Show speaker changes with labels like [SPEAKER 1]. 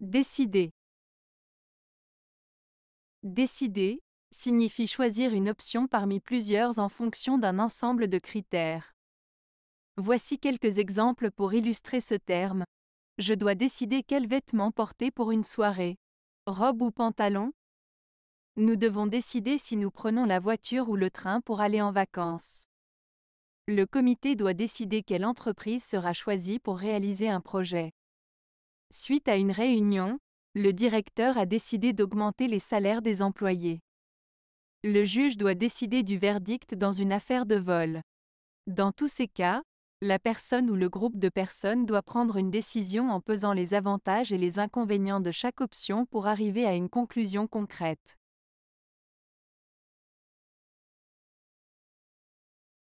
[SPEAKER 1] Décider. Décider signifie choisir une option parmi plusieurs en fonction d'un ensemble de critères. Voici quelques exemples pour illustrer ce terme. Je dois décider quel vêtement porter pour une soirée. Robe ou pantalon Nous devons décider si nous prenons la voiture ou le train pour aller en vacances. Le comité doit décider quelle entreprise sera choisie pour réaliser un projet. Suite à une réunion, le directeur a décidé d'augmenter les salaires des employés. Le juge doit décider du verdict dans une affaire de vol. Dans tous ces cas, la personne ou le groupe de personnes doit prendre une décision en pesant les avantages et les inconvénients de chaque option pour arriver à une conclusion concrète.